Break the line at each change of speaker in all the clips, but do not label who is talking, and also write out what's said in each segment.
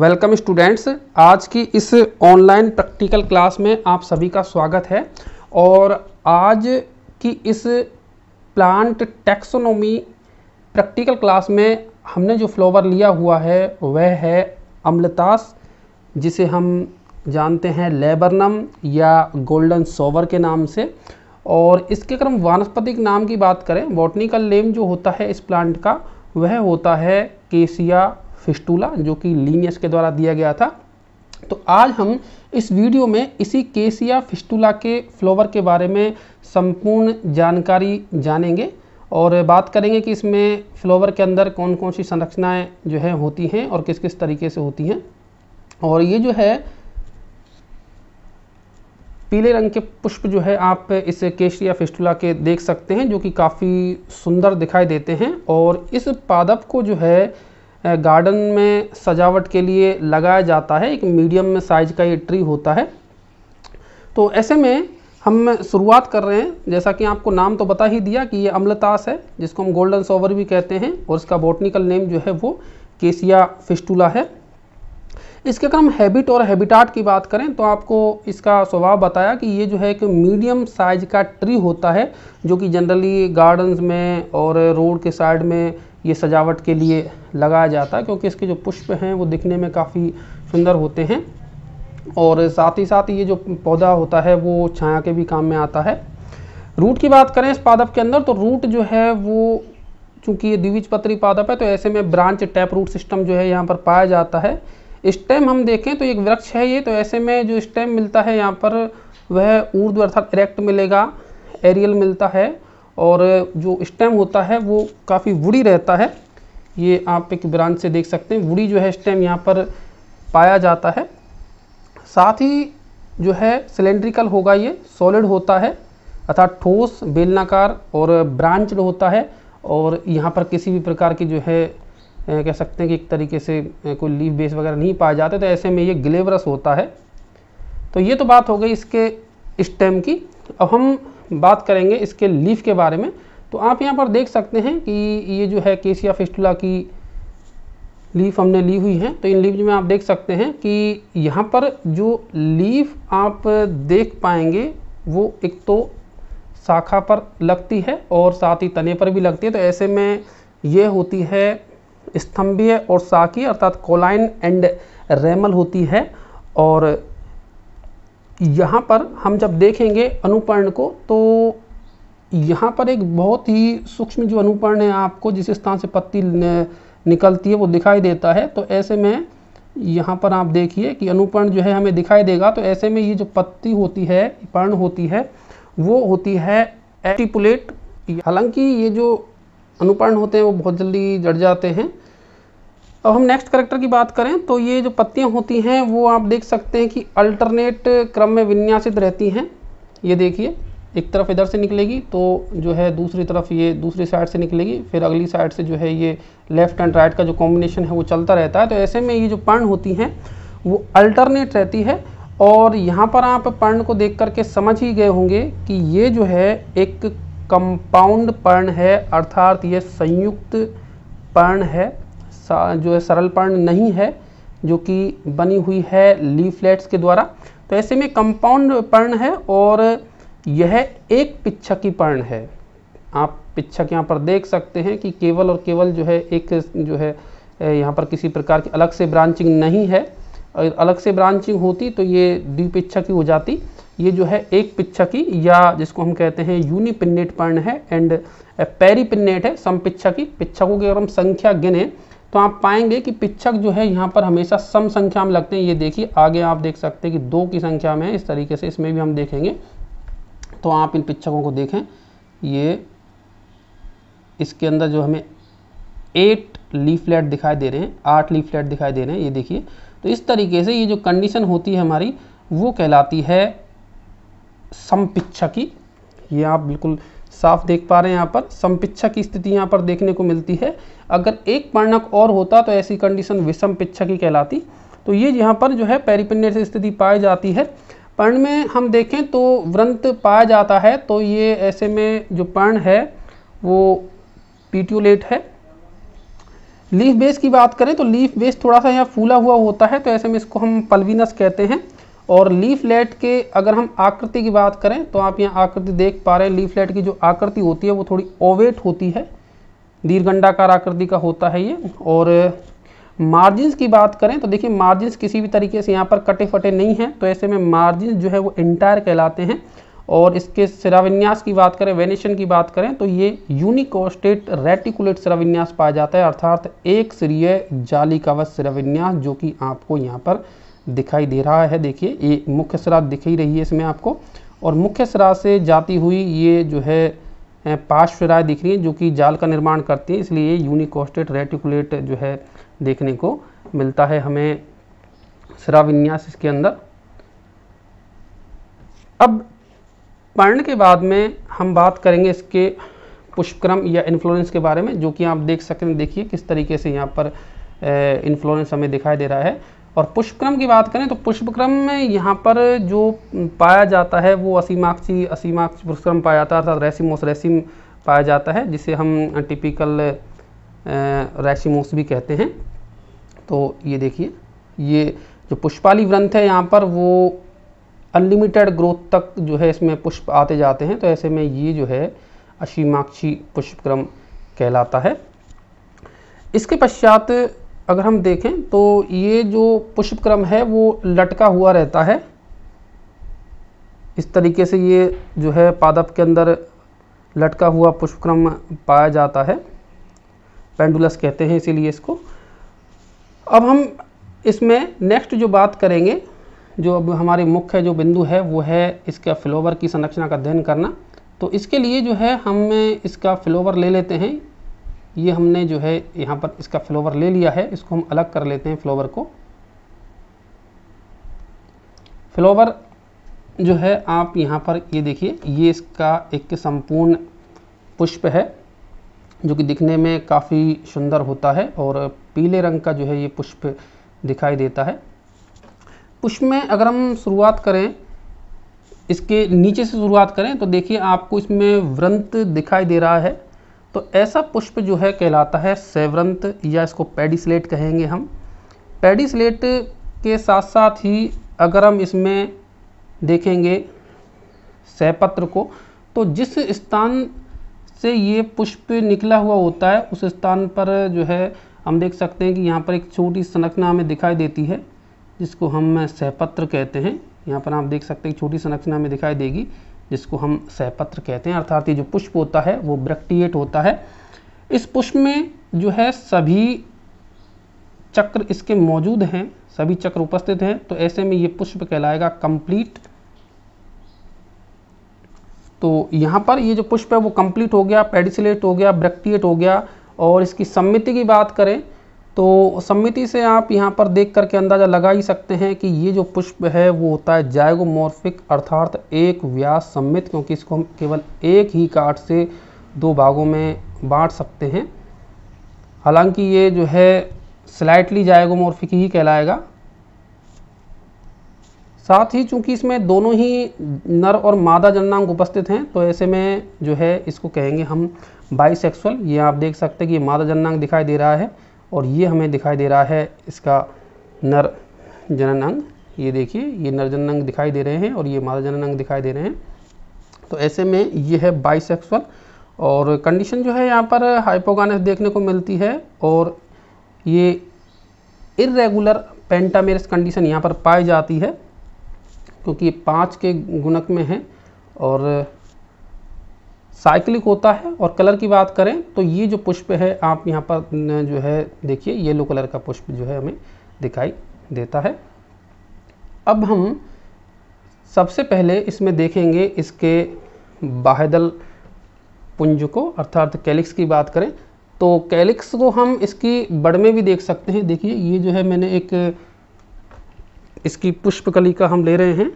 welcome students आज की इस ऑनलाइन प्रैक्टिकल क्लास में आप सभी का स्वागत है और आज की इस प्लांट टैक्सोनोमी प्रैक्टिकल क्लास में हमने जो फ्लोवर लिया हुआ है वह है अम्लतास जिसे हम जानते हैं लेबरनम या गोल्डन सोवर के नाम से और इसके अगर हम वानस्पतिक नाम की बात करें बॉटनिकल नेम जो होता है इस प्लांट का वह होता है केसिया फिस्टूला जो कि लीनियस के द्वारा दिया गया था तो आज हम इस वीडियो में इसी केसिया फिस्टूला के फ्लोवर के बारे में संपूर्ण जानकारी जानेंगे और बात करेंगे कि इसमें फ्लोवर के अंदर कौन कौन सी संरचनाएं जो है होती हैं और किस किस तरीके से होती हैं और ये जो है पीले रंग के पुष्प जो है आप इस केश या फिस्टुला के देख सकते हैं जो कि काफ़ी सुंदर दिखाई देते हैं और इस पादप को जो है गार्डन में सजावट के लिए लगाया जाता है एक मीडियम में साइज का ये ट्री होता है तो ऐसे में हम शुरुआत कर रहे हैं जैसा कि आपको नाम तो बता ही दिया कि ये अम्लतास है जिसको हम गोल्डन सोवर भी कहते हैं और इसका बोटनिकल नेम जो है वो केसिया फिस्टूला है इसके अगर हम हैबिट और हैबिटाट की बात करें तो आपको इसका स्वभाव बताया कि ये जो है एक मीडियम साइज का ट्री होता है जो कि जनरली गार्डन्स में और रोड के साइड में ये सजावट के लिए लगाया जाता है क्योंकि इसके जो पुष्प हैं वो दिखने में काफ़ी सुंदर होते हैं और साथ ही साथ ये जो पौधा होता है वो छाया के भी काम में आता है रूट की बात करें इस पादप के अंदर तो रूट जो है वो चूँकि ये द्विबीजपत्री पादप है तो ऐसे में ब्रांच टैप रूट सिस्टम जो है यहाँ पर पाया जाता है स्टेम हम देखें तो एक वृक्ष है ये तो ऐसे में जो स्टेम मिलता है यहाँ पर वह ऊर्ध्व अर्थात इरेक्ट मिलेगा एरियल मिलता है और जो स्टेम होता है वो काफ़ी वुडी रहता है ये आप एक ब्रांच से देख सकते हैं वुडी जो है स्टेम यहाँ पर पाया जाता है साथ ही जो है सिलेंड्रिकल होगा ये सॉलिड होता है अर्थात ठोस बेलनाकार और ब्रांचड होता है और यहाँ पर किसी भी प्रकार की जो है कह सकते हैं कि एक तरीके से कोई लीव बेस वगैरह नहीं पाया जाता तो ऐसे में ये ग्लेवरस होता है तो ये तो बात हो गई इसके स्टेम इस की अब हम बात करेंगे इसके लीफ के बारे में तो आप यहाँ पर देख सकते हैं कि ये जो है केसिया फिस्टुला की लीफ हमने ली हुई है तो इन लीफ में आप देख सकते हैं कि यहाँ पर जो लीफ आप देख पाएंगे वो एक तो शाखा पर लगती है और साथ ही तने पर भी लगती है तो ऐसे में ये होती है स्तंभीय और शाखी अर्थात कोलाइन एंड रेमल होती है और यहाँ पर हम जब देखेंगे अनुपर्ण को तो यहाँ पर एक बहुत ही सूक्ष्म जो अनुपर्ण है आपको जिस स्थान से पत्ती निकलती है वो दिखाई देता है तो ऐसे में यहाँ पर आप देखिए कि अनुपर्ण जो है हमें दिखाई देगा तो ऐसे में ये जो पत्ती होती है पर्ण होती है वो होती है एटीपुलेट हालांकि ये जो अनुपर्ण होते हैं वो बहुत जल्दी जड़ जाते हैं अब हम नेक्स्ट करेक्टर की बात करें तो ये जो पत्तियाँ होती हैं वो आप देख सकते हैं कि अल्टरनेट क्रम में विन्यासित रहती हैं ये देखिए एक तरफ इधर से निकलेगी तो जो है दूसरी तरफ ये दूसरी साइड से निकलेगी फिर अगली साइड से जो है ये लेफ्ट एंड राइट का जो कॉम्बिनेशन है वो चलता रहता है तो ऐसे में ये जो पर्ण होती हैं वो अल्टरनेट रहती है और यहाँ पर आप पर्ण को देख करके समझ ही गए होंगे कि ये जो है एक कंपाउंड पर्ण है अर्थात ये संयुक्त पर्ण है जो है सरल पर्ण नहीं है जो कि बनी हुई है लीफलेट्स के द्वारा तो ऐसे में कंपाउंड पर्ण है और यह एक पिच्छा की पर्ण है आप पिच्छक यहाँ पर देख सकते हैं कि केवल और केवल जो है एक जो है यहाँ पर किसी प्रकार की अलग से ब्रांचिंग नहीं है और अलग से ब्रांचिंग होती तो ये द्विपिच्छक की हो जाती ये जो है एक पिच्छक की या जिसको हम कहते हैं यूनिपिन्नेट पर्ण है एंड पेरीपिन्नेट है समपिच्छक की पिच्छकों की अगर हम संख्या गिने तो आप पाएंगे कि पिक्चक जो है यहाँ पर हमेशा सम संख्या में लगते हैं ये देखिए आगे आप देख सकते हैं कि दो की संख्या में इस तरीके से इसमें भी हम देखेंगे तो आप इन पिक्चकों को देखें ये इसके अंदर जो हमें एट लीफलेट दिखाई दे रहे हैं आठ लीफलेट दिखाई दे रहे हैं ये देखिए तो इस तरीके से ये जो कंडीशन होती है हमारी वो कहलाती है समपिच्छा की ये आप बिल्कुल साफ देख पा रहे हैं यहाँ पर समपिच्छा की स्थिति यहाँ पर देखने को मिलती है अगर एक पर्णक और होता तो ऐसी कंडीशन विषम पिच्छा की कहलाती तो ये यहाँ पर जो है से स्थिति पाई जाती है पर्ण में हम देखें तो व्रंत पाया जाता है तो ये ऐसे में जो पर्ण है वो पीट्यूलेट है लीफ बेस की बात करें तो लीफ बेस थोड़ा सा यहाँ फूला हुआ होता है तो ऐसे में इसको हम पल्विनस कहते हैं और लीफलेट के अगर हम आकृति की बात करें तो आप यहाँ आकृति देख पा रहे हैं लीफलेट की जो आकृति होती है वो थोड़ी ओवेट होती है दीर्घंडाकार आकृति का होता है ये और मार्जिन्स की बात करें तो देखिए मार्जिन्स किसी भी तरीके से यहाँ पर कटे फटे नहीं हैं तो ऐसे में मार्जिन जो है वो इंटायर कहलाते हैं और इसके सिराविन्यास की बात करें वेनेशन की बात करें तो ये यूनिकोस्टेट रेटिकुलेट सिराविन्यास पाया जाता है अर्थात एक सिरिय जाली का वह सिराविन्यास जो कि आपको यहाँ पर दिखाई दे रहा है देखिए ये मुख्य श्राद्ध दिख ही रही है इसमें आपको और मुख्य श्राद्ध से जाती हुई ये जो है पार्श्व राय दिख रही है जो कि जाल का निर्माण करती है इसलिए यूनिकोस्टेड रेटिकुलेट जो है देखने को मिलता है हमें श्राव विन्यास इसके अंदर अब पर्ण के बाद में हम बात करेंगे इसके पुष्पक्रम या इन्फ्लुएंस के बारे में जो कि आप देख सकते हैं देखिए किस तरीके से यहाँ पर इन्फ्लुएंस हमें दिखाई दे रहा है और पुष्पक्रम की बात करें तो पुष्पक्रम में यहाँ पर जो पाया जाता है वो असीमाक्षी असीमाक्षी पुष्पक्रम पाया जाता है अर्थात रेसिमोस रेसिम पाया जाता है जिसे हम टिपिकल रेसिमोस भी कहते हैं तो ये देखिए ये जो पुष्पाली ग्रंथ है यहाँ पर वो अनलिमिटेड ग्रोथ तक जो है इसमें पुष्प आते जाते हैं तो ऐसे में ये जो है असीमाक्षी पुष्पक्रम कहलाता है इसके पश्चात अगर हम देखें तो ये जो पुष्प क्रम है वो लटका हुआ रहता है इस तरीके से ये जो है पादप के अंदर लटका हुआ पुष्पक्रम पाया जाता है पेंडुलस कहते हैं इसीलिए इसको अब हम इसमें नेक्स्ट जो बात करेंगे जो अब हमारे मुख्य जो बिंदु है वो है इसका फ्लोवर की संरचना का अध्ययन करना तो इसके लिए जो है हम इसका फ्लोवर ले लेते हैं ये हमने जो है यहाँ पर इसका फ्लोवर ले लिया है इसको हम अलग कर लेते हैं फ्लोवर को फ्लोवर जो है आप यहाँ पर ये देखिए ये इसका एक संपूर्ण पुष्प है जो कि दिखने में काफ़ी सुंदर होता है और पीले रंग का जो है ये पुष्प दिखाई देता है पुष्प में अगर हम शुरुआत करें इसके नीचे से शुरुआत करें तो देखिए आपको इसमें व्रंत दिखाई दे रहा है तो ऐसा पुष्प जो है कहलाता है सेवरंत या इसको पेडिसलेट कहेंगे हम पेडिसलेट के साथ साथ ही अगर हम इसमें देखेंगे सहपत्र को तो जिस स्थान से ये पुष्प निकला हुआ होता है उस स्थान पर जो है हम देख सकते हैं कि यहाँ पर एक छोटी संरचना हमें दिखाई देती है जिसको हम सहपत्र कहते हैं यहाँ पर आप देख सकते हैं छोटी संरचना में दिखाई देगी जिसको हम सहपत्र कहते हैं अर्थात ये जो पुष्प होता है वो ब्रक्टिएट होता है इस पुष्प में जो है सभी चक्र इसके मौजूद हैं सभी चक्र उपस्थित हैं तो ऐसे में ये पुष्प कहलाएगा कंप्लीट तो यहाँ पर ये जो पुष्प है वो कंप्लीट हो गया पेडिसलेट हो गया ब्रक्टिएट हो गया और इसकी सम्मिति की बात करें तो सम्मिति से आप यहाँ पर देख करके अंदाज़ा लगा ही सकते हैं कि ये जो पुष्प है वो होता है जायगोमोर्फिक अर्थात एक व्यास सम्मित क्योंकि इसको हम केवल एक ही काट से दो भागों में बांट सकते हैं हालांकि ये जो है स्लाइटली जायगोमोर्फिक ही कहलाएगा साथ ही चूंकि इसमें दोनों ही नर और मादा जननांग उपस्थित हैं तो ऐसे में जो है इसको कहेंगे हम बाइसेक्सुअल ये आप देख सकते हैं कि मादा जननांग दिखाई दे रहा है और ये हमें दिखाई दे रहा है इसका नर जनन अंग ये देखिए ये नर जनन अंग दिखाई दे रहे हैं और ये मादा जनन अंग दिखाई दे रहे हैं तो ऐसे में ये है बाइसेक्सुअल और कंडीशन जो है यहाँ पर हाइपोगानस देखने को मिलती है और ये इरेगुलर पेंटामेरस कंडीशन यहाँ पर पाई जाती है क्योंकि पाँच के गुणक में है और साइक्लिक होता है और कलर की बात करें तो ये जो पुष्प है आप यहाँ पर जो है देखिए येलो कलर का पुष्प जो है हमें दिखाई देता है अब हम सबसे पहले इसमें देखेंगे इसके बाहेदल पुंज को अर्थात कैलिक्स की बात करें तो कैलिक्स को हम इसकी बड़ में भी देख सकते हैं देखिए ये जो है मैंने एक इसकी पुष्पकली का हम ले रहे हैं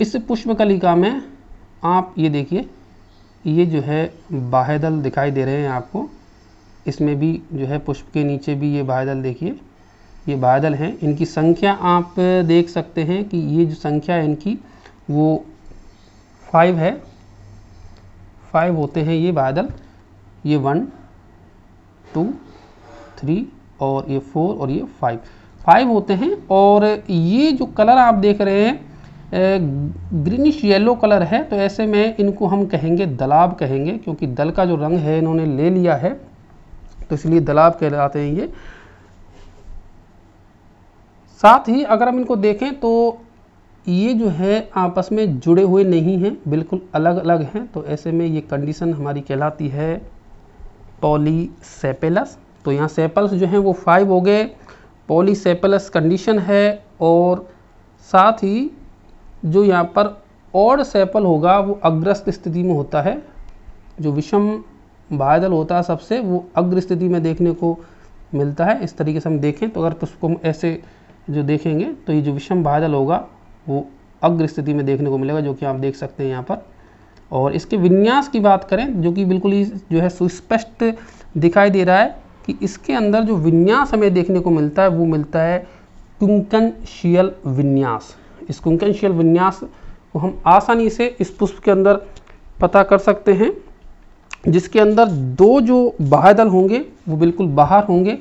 इस पुष्पकलिका में आप ये देखिए ये जो है बाहदल दिखाई दे रहे हैं आपको इसमें भी जो है पुष्प के नीचे भी ये बाहदल देखिए ये बादल हैं इनकी संख्या आप देख सकते हैं कि ये जो संख्या है इनकी वो फाइव है फाइव होते हैं ये बादल ये वन टू थ्री और ये फोर और ये फाइव फाइव होते हैं और ये जो कलर आप देख रहे हैं ग्रीनिश येलो कलर है तो ऐसे में इनको हम कहेंगे दलाब कहेंगे क्योंकि दल का जो रंग है इन्होंने ले लिया है तो इसलिए दलाब कहलाते हैं ये साथ ही अगर हम इनको देखें तो ये जो है आपस में जुड़े हुए नहीं हैं बिल्कुल अलग अलग हैं तो ऐसे में ये कंडीशन हमारी कहलाती है पॉलीसेपेलस तो यहाँ सेपल्स जो हैं वो फाइव हो गए पॉलीसेपेलस कंडीशन है और साथ ही जो यहाँ पर और सैपल होगा वो अग्रस्त स्थिति में होता है जो विषम बादल होता है सबसे वो अग्र स्थिति में देखने को मिलता है इस तरीके से हम देखें तो अगर उसको हम ऐसे जो देखेंगे तो ये जो विषम बादल होगा वो अग्र स्थिति में देखने को मिलेगा जो कि आप देख सकते हैं यहाँ पर और इसके विन्यास की बात करें जो कि बिल्कुल ही जो है सुस्पष्ट दिखाई दे रहा है कि इसके अंदर जो विन्यास हमें देखने को मिलता है वो मिलता है क्यूंकन शियल विन्यास स्कुंकनशियल विन्यास को हम आसानी से इस पुष्प के अंदर पता कर सकते हैं जिसके अंदर दो जो बाह्य दल होंगे वो बिल्कुल बाहर होंगे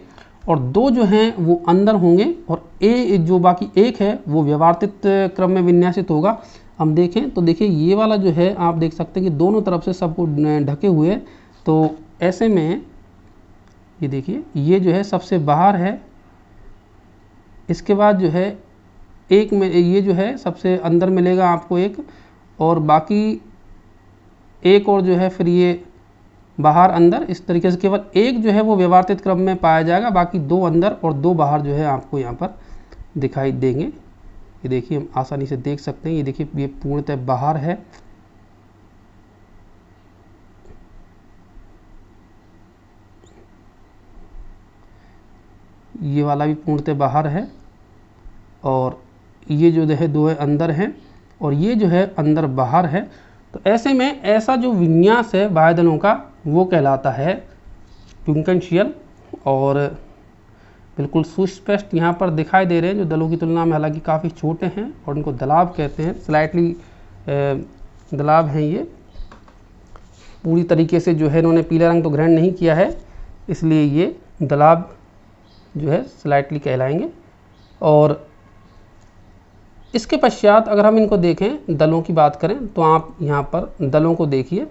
और दो जो हैं वो अंदर होंगे और ए जो बाकी एक है वो व्यवहारित क्रम में विन्यासित होगा हम देखें तो देखिए ये वाला जो है आप देख सकते हैं कि दोनों तरफ से सबको ढके हुए तो ऐसे में ये देखिए ये जो है सबसे बाहर है इसके बाद जो है एक में ये जो है सबसे अंदर मिलेगा आपको एक और बाकी एक और जो है फिर ये बाहर अंदर इस तरीके से केवल एक जो है वो व्यवहारित क्रम में पाया जाएगा बाकी दो अंदर और दो बाहर जो है आपको यहाँ पर दिखाई देंगे ये देखिए हम आसानी से देख सकते हैं ये देखिए ये पूर्णतः बाहर है ये वाला भी पूर्णतः बाहर है और ये जो है दो है अंदर हैं और ये जो है अंदर बाहर है तो ऐसे में ऐसा जो विन्यास है वायदनों का वो कहलाता है ट्यूंकनशियल और बिल्कुल सुस्पष्ट यहाँ पर दिखाई दे रहे हैं जो दलों की तुलना में हालांकि काफ़ी छोटे हैं और उनको दलाब कहते हैं स्लाइटली दलाब हैं ये पूरी तरीके से जो है इन्होंने पीला रंग तो ग्रहण नहीं किया है इसलिए ये दलाब जो है स्लाइटली कहलाएंगे और इसके पश्चात अगर हम इनको देखें दलों की बात करें तो आप यहाँ पर दलों को देखिए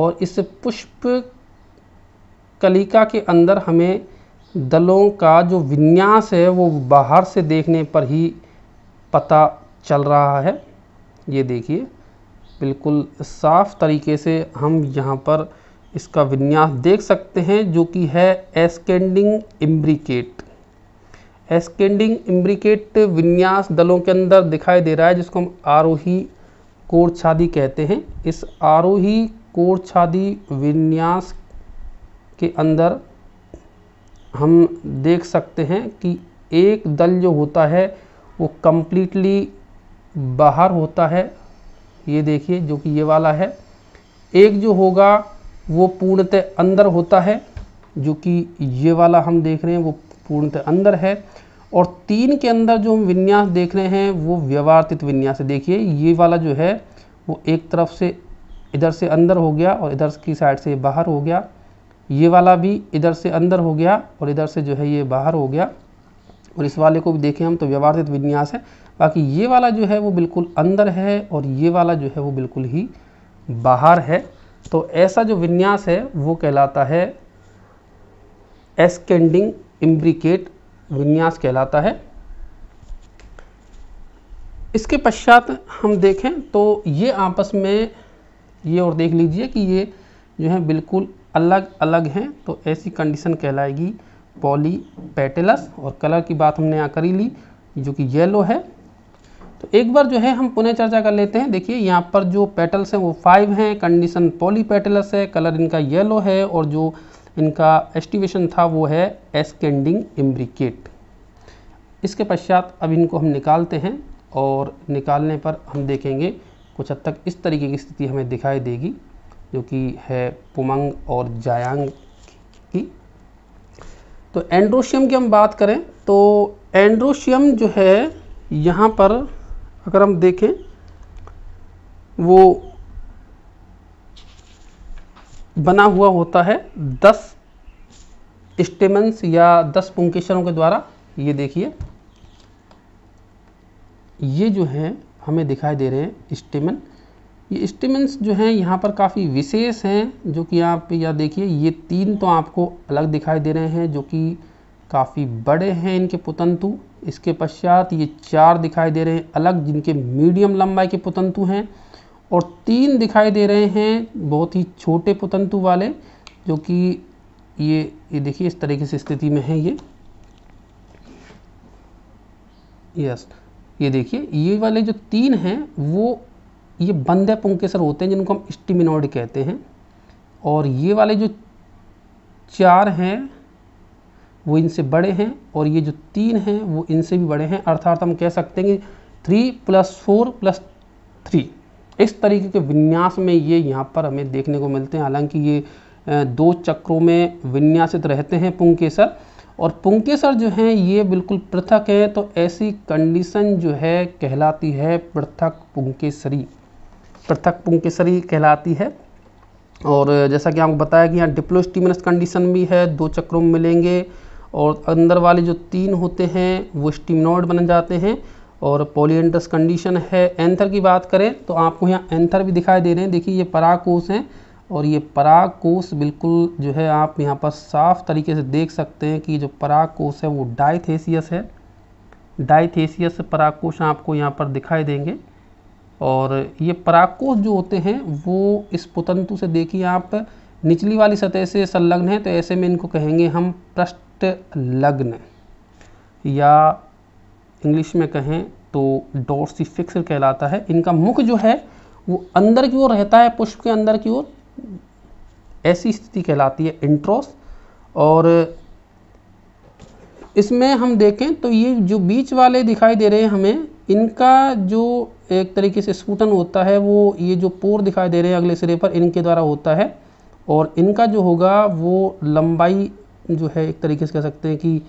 और इस पुष्प कलिका के अंदर हमें दलों का जो विन्यास है वो बाहर से देखने पर ही पता चल रहा है ये देखिए बिल्कुल साफ तरीके से हम यहाँ पर इसका विन्यास देख सकते हैं जो कि है एस्केंडिंग इम्ब्रिकेट एस्केंडिंग इम्ब्रिकेट विन्यास दलों के अंदर दिखाई दे रहा है जिसको हम आरोही कोरछादी कहते हैं इस आरोही कोरछादी विन्यास के अंदर हम देख सकते हैं कि एक दल जो होता है वो कम्प्लीटली बाहर होता है ये देखिए जो कि ये वाला है एक जो होगा वो पूर्णतः अंदर होता है जो कि ये वाला हम देख रहे हैं वो पूर्णतः अंदर है और तीन के अंदर जो हम विन्यास देख रहे हैं वो व्यवहारित विन्यास है देखिए ये वाला जो है वो एक तरफ से इधर से अंदर हो गया और इधर की साइड से बाहर हो गया ये वाला भी इधर से अंदर हो गया और इधर से जो है ये बाहर हो गया और इस वाले को भी देखें हम तो व्यवहारित विन्यास है बाकी ये वाला जो है वो बिल्कुल अंदर है और ये वाला जो है वो बिल्कुल ही बाहर है तो ऐसा जो विन्यास है वो कहलाता है एस्केंडिंग इम्ब्रिकेट विन्यास कहलाता है इसके पश्चात हम देखें तो ये आपस में ये और देख लीजिए कि ये जो है बिल्कुल अलग अलग हैं तो ऐसी कंडीशन कहलाएगी पॉली पेटेलस और कलर की बात हमने यहाँ करी ली जो कि येलो है तो एक बार जो है हम पुनः चर्चा कर लेते हैं देखिए यहाँ पर जो पेटल्स हैं वो फाइव हैं कंडीशन पॉली पैटेलस है कलर इनका येलो है और जो इनका एस्टिवेशन था वो है एस्केंडिंग इम्ब्रिकेट इसके पश्चात अब इनको हम निकालते हैं और निकालने पर हम देखेंगे कुछ हद तक इस तरीके की स्थिति हमें दिखाई देगी जो कि है पुमंग और जायांग की तो एंड्रोशियम की हम बात करें तो एंड्रोशियम जो है यहाँ पर अगर हम देखें वो बना हुआ होता है दस स्टेमेंस या दस पुंकेशरों के द्वारा ये देखिए ये जो है हमें दिखाई दे रहे हैं स्टेमन ये स्टेमेंस जो हैं यहाँ पर काफ़ी विशेष हैं जो कि आप या देखिए ये तीन तो आपको अलग दिखाई दे रहे हैं जो कि काफ़ी बड़े हैं इनके पुतंतु इसके पश्चात ये चार दिखाई दे रहे हैं अलग जिनके मीडियम लंबाई के पुतंतु हैं और तीन दिखाई दे रहे हैं बहुत ही छोटे पुतंतु वाले जो कि ये ये देखिए इस तरीके से स्थिति में है ये यस ये देखिए ये वाले जो तीन हैं वो ये बंदे पुंकेसर होते हैं जिनको हम स्टिमिनॉइड कहते हैं और ये वाले जो चार हैं वो इनसे बड़े हैं और ये जो तीन हैं वो इनसे भी बड़े हैं अर्थात हम कह सकते हैं कि three plus four plus three इस तरीके के विन्यास में ये यहाँ पर हमें देखने को मिलते हैं हालांकि ये दो चक्रों में विन्यासित रहते हैं पुंकेसर और पुंकेसर जो हैं ये बिल्कुल पृथक हैं तो ऐसी कंडीशन जो है कहलाती है पृथक पुंकेसरी पृथक पुंकेसरी कहलाती है और जैसा कि आपको बताया कि यहाँ डिप्लोस्टिमिनस कंडीशन भी है दो चक्रों में मिलेंगे और अंदर वाले जो तीन होते हैं वो स्टिमनॉइड बन जाते हैं और पोलियंडस कंडीशन है एंथर की बात करें तो आपको यहाँ एंथर भी दिखाई दे रहे हैं देखिए ये पराकोश हैं और ये पराकोश बिल्कुल जो है आप यहाँ पर साफ तरीके से देख सकते हैं कि जो पराकोश है वो डाइथेसियस है डाइथेसियस पराकोश आपको यहाँ पर दिखाई देंगे और ये पराकोश जो होते हैं वो इस पुतंतु से देखिए आप निचली वाली सतह से संलग्न है तो ऐसे में इनको कहेंगे हम पृष्ठ लग्न या इंग्लिश में कहें तो फिक्सर कहलाता है इनका मुख जो है वो अंदर की ओर रहता है पुष्प के अंदर की ओर ऐसी स्थिति कहलाती है इंट्रोस और इसमें हम देखें तो ये जो बीच वाले दिखाई दे रहे हैं हमें इनका जो एक तरीके से स्फुटन होता है वो ये जो पोर दिखाई दे रहे हैं अगले सिरे पर इनके द्वारा होता है और इनका जो होगा वो लंबाई जो है एक तरीके से कह सकते हैं कि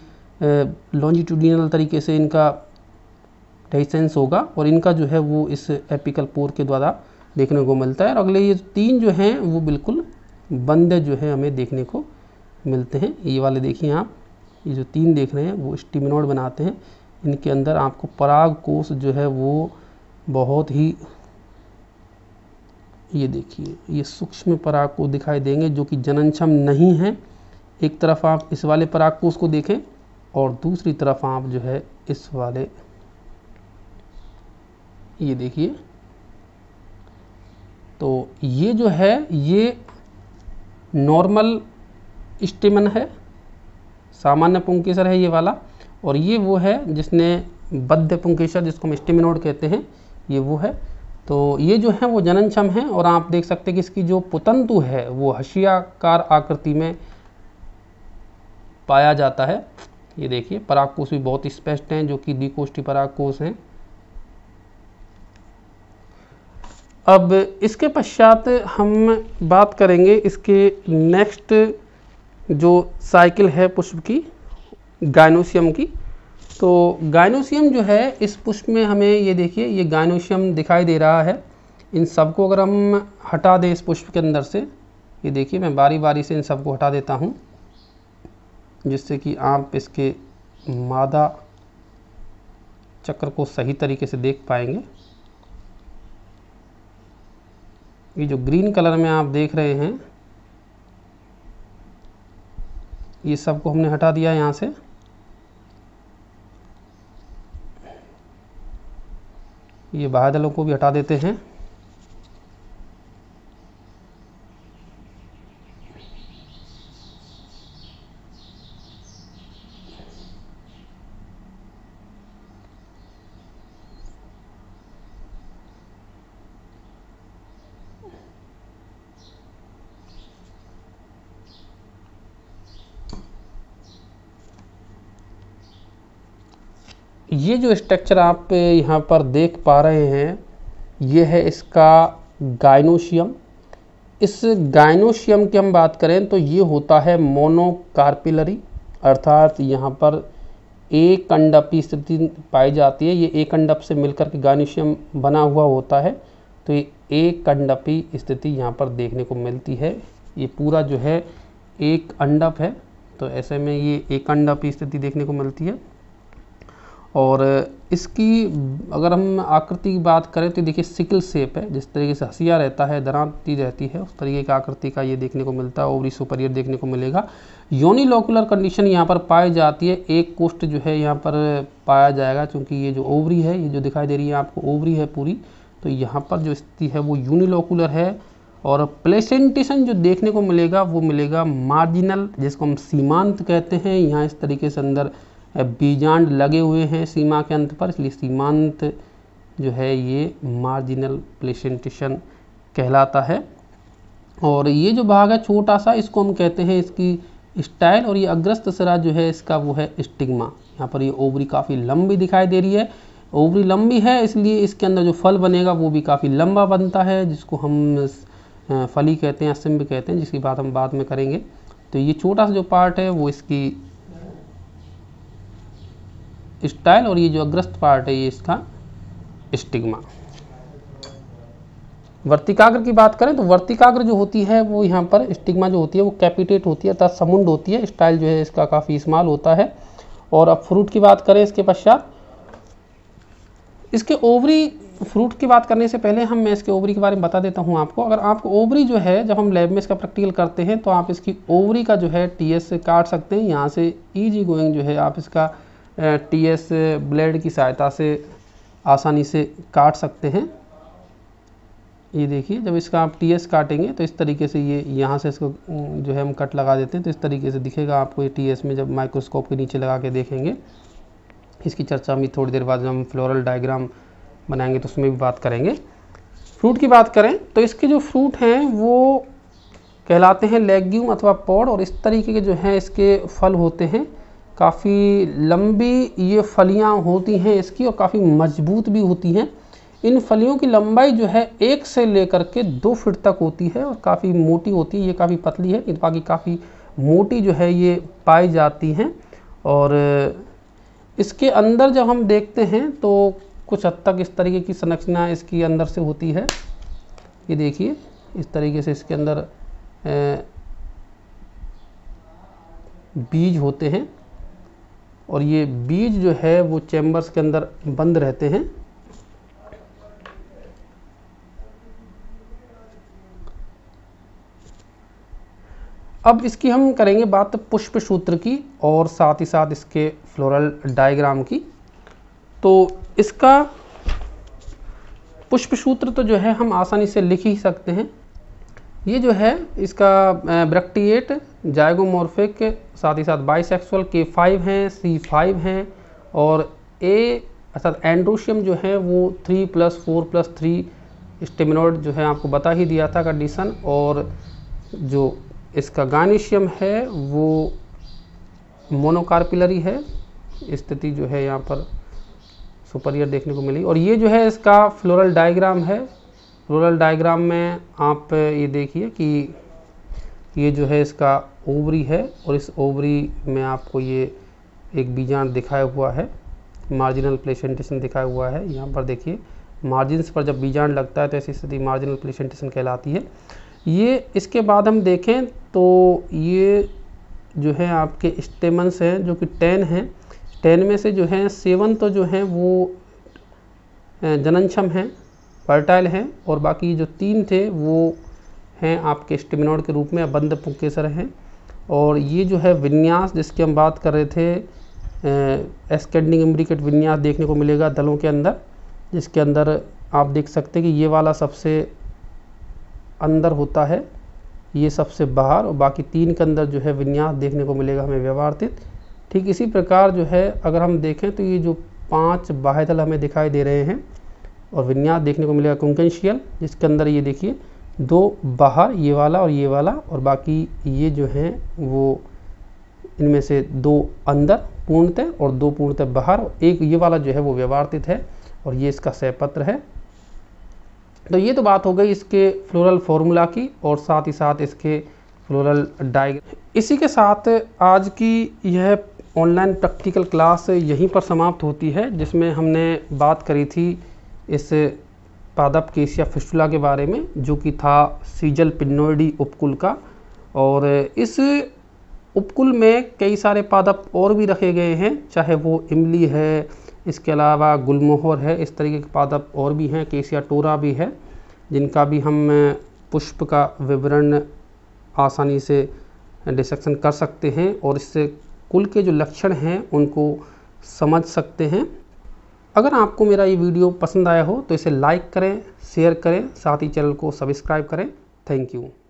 लॉन्जिट्यूडिनल तरीके से इनका डाइसेंस होगा और इनका जो है वो इस एपिकल पोर के द्वारा देखने को मिलता है और अगले ये तीन जो हैं वो बिल्कुल बंद जो है हमें देखने को मिलते हैं ये वाले देखिए आप ये जो तीन देख रहे हैं वो स्टिमिनोड बनाते हैं इनके अंदर आपको पराग कोष जो है वो बहुत ही ये देखिए ये सूक्ष्म पराग को दिखाई देंगे जो कि जननक्षम नहीं है एक तरफ आप इस वाले पराग कोष को देखें और दूसरी तरफ आप जो है इस वाले ये देखिए तो ये जो है ये नॉर्मल स्टेमन है सामान्य पुंकेसर है ये वाला और ये वो है जिसने बद्ध पुंकेसर जिसको हम स्टेमिनोड कहते हैं ये वो है तो ये जो है वो जननक्षम है और आप देख सकते हैं कि इसकी जो पुतंतु है वो हशियाकार आकृति में पाया जाता है ये देखिए परागकोश भी बहुत स्पष्ट हैं जो कि द्विकोष्ठी परागकोश हैं अब इसके पश्चात हम बात करेंगे इसके नेक्स्ट जो साइकिल है पुष्प की गायनोशियम की तो गायनोशियम जो है इस पुष्प में हमें ये देखिए ये गायनोशियम दिखाई दे रहा है इन सबको अगर हम हटा दें इस पुष्प के अंदर से ये देखिए मैं बारी बारी से इन सबको हटा देता हूँ जिससे कि आप इसके मादा चक्र को सही तरीके से देख पाएंगे ये जो ग्रीन कलर में आप देख रहे हैं ये सबको हमने हटा दिया यहाँ से ये बादलों को भी हटा देते हैं जो स्ट्रक्चर आप यहाँ पर देख पा रहे हैं यह है इसका गाइनोशियम इस गाइनोशियम की हम बात करें तो ये होता है मोनोकार्पिलरी अर्थात यहाँ पर एक अंडप की स्थिति पाई जाती है ये एक अंडप से मिलकर के गाइनोशियम बना हुआ होता है तो ये एक अंडपी स्थिति यहाँ पर देखने को मिलती है ये पूरा जो है एक अंडप है तो ऐसे में ये एक अंडप स्थिति देखने को मिलती है और इसकी अगर हम आकृति की बात करें तो देखिए सिकल सेप है जिस तरीके से हसिया रहता है दराती रहती है उस तरीके की आकृति का ये देखने को मिलता है ओवरी सुपरियर देखने को मिलेगा योनी लोकुलर कंडीशन यहाँ पर पाई जाती है एक कोष्ट जो है यहाँ पर पाया जाएगा क्योंकि ये जो ओवरी है ये जो दिखाई दे रही है आपको ओवरी है पूरी तो यहाँ पर जो स्थिति है वो यूनिलोकुलर है और प्लेसेंटेशन जो देखने को मिलेगा वो मिलेगा मार्जिनल जिसको हम सीमांत कहते हैं यहाँ इस तरीके से अंदर बीजांड लगे हुए हैं सीमा के अंत पर इसलिए सीमांत जो है ये मार्जिनल प्लेसेंटेशन कहलाता है और ये जो भाग है छोटा सा इसको हम कहते हैं इसकी स्टाइल और ये अग्रस्त सरा जो है इसका वो है स्टिग्मा यहाँ पर ये ओवरी काफ़ी लंबी दिखाई दे रही है ओवरी लंबी है इसलिए इसके अंदर जो फल बनेगा वो भी काफ़ी लंबा बनता है जिसको हम फली कहते हैं सिम्ब कहते हैं जिसकी बात हम बाद में करेंगे तो ये छोटा सा जो पार्ट है वो इसकी स्टाइल और ये जो अग्रस्त पार्ट है ये इसका स्टिग्मा वर्तिकाग्र की बात करें तो वर्तिकाग्र जो होती है वो यहाँ पर स्टिग्मा जो होती है वो कैपिटेट होती है अर्थात समुंड होती है स्टाइल जो है इसका काफ़ी इस्तेमाल होता है और अब फ्रूट की बात करें इसके पश्चात इसके ओवरी फ्रूट की बात करने से पहले हम मैं इसके ओवरी के बारे में बता देता हूँ आपको अगर आपको ओवरी जो है जब हम लैब में इसका प्रैक्टिकल करते हैं तो आप इसकी ओवरी का जो है टी एस काट सकते हैं यहाँ से ईजी e गोइंग जो है आप इसका टीएस ब्लेड की सहायता से आसानी से काट सकते हैं ये देखिए जब इसका आप टीएस काटेंगे तो इस तरीके से ये यहाँ से इसको जो है हम कट लगा देते हैं तो इस तरीके से दिखेगा आपको ये टीएस में जब माइक्रोस्कोप के नीचे लगा के देखेंगे इसकी चर्चा हम थोड़ी देर बाद जब हम फ्लोरल डायग्राम बनाएंगे तो उसमें भी बात करेंगे फ्रूट की बात करें तो इसके जो फ्रूट हैं वो कहलाते हैं लेग्यूम अथवा पौड़ और इस तरीके के जो हैं इसके फल होते हैं काफ़ी लंबी ये फलियाँ होती हैं इसकी और काफ़ी मजबूत भी होती हैं इन फलियों की लंबाई जो है एक से लेकर के दो फिट तक होती है और काफ़ी मोटी होती है ये काफ़ी पतली है बाकी काफ़ी मोटी जो है ये पाई जाती हैं और इसके अंदर जब हम देखते हैं तो कुछ हद तक इस तरीके की संरचना इसकी अंदर से होती है ये देखिए इस तरीके से इसके अंदर बीज होते हैं और ये बीज जो है वो चैम्बर्स के अंदर बंद रहते हैं अब इसकी हम करेंगे बात पुष्प सूत्र की और साथ ही साथ इसके फ्लोरल डायग्राम की तो इसका पुष्प सूत्र तो जो है हम आसानी से लिख ही सकते हैं ये जो है इसका ब्रक्टिएट जायगोमोर्फिक साथ ही साथ बाइसेक्सुअल के फाइव हैं सी फाइव हैं और ए अर्थात एंड्रोशियम जो है वो three plus four plus three staminode जो है आपको बता ही दिया था कंडीशन और जो इसका गानीशियम है वो मोनोकार्पिलरी है स्थिति जो है यहाँ पर सुपरियर देखने को मिली और ये जो है इसका फ्लोरल डायग्राम है फ्लोरल डायग्राम में आप ये देखिए कि ये जो है इसका ओवरी है और इस ओवरी में आपको ये एक बीजान दिखाया हुआ है मार्जिनल प्लेसेंटेशन दिखाया हुआ है यहाँ पर देखिए मार्जिन्स पर जब बीजाण लगता है तो ऐसी स्थिति मार्जिनल प्लेसेंटेशन कहलाती है ये इसके बाद हम देखें तो ये जो है आपके स्टेमन्स हैं जो कि टेन हैं टेन में से जो है सेवन तो जो हैं वो जननक्षम हैं फर्टाइल हैं और बाकी जो तीन थे वो हैं आपके स्टेमिनोड के रूप में बंद पुकेसर हैं और ये जो है विन्यास जिसकी हम बात कर रहे थे एस्केंडिंग एम्ब्रिकेट विन्यास देखने को मिलेगा दलों के अंदर जिसके अंदर आप देख सकते हैं कि ये वाला सबसे अंदर होता है ये सबसे बाहर और बाकी तीन के अंदर जो है विन्यास देखने को मिलेगा हमें व्यवहारतित ठीक इसी प्रकार जो है अगर हम देखें तो ये जो पांच दल हमें दिखाई दे रहे हैं और विन्यास देखने को मिलेगा कुंकनशियल जिसके अंदर ये देखिए दो बाहर ये वाला और ये वाला और बाकी ये जो है वो इनमें से दो अंदर पूर्णतः और दो पूर्णतः बाहर एक ये वाला जो है वो व्यवहारित है और ये इसका सहपत्र है तो ये तो बात हो गई इसके फ्लोरल फॉर्मूला की और साथ ही साथ इसके फ्लोरल डायग्राम इसी के साथ आज की यह ऑनलाइन प्रैक्टिकल क्लास यहीं पर समाप्त होती है जिसमें हमने बात करी थी इस पादप केस या फिस्टुला के बारे में जो कि था सीजल पिन्नोडी उपकुल का और इस उपकुल में कई सारे पादप और भी रखे गए हैं चाहे वो इमली है इसके अलावा गुलमोहर है इस तरीके के पादप और भी हैं केसिया टोरा भी है जिनका भी हम पुष्प का विवरण आसानी से डिसेक्शन कर सकते हैं और इससे कुल के जो लक्षण हैं उनको समझ सकते हैं अगर आपको मेरा ये वीडियो पसंद आया हो तो इसे लाइक करें शेयर करें साथ ही चैनल को सब्सक्राइब करें थैंक यू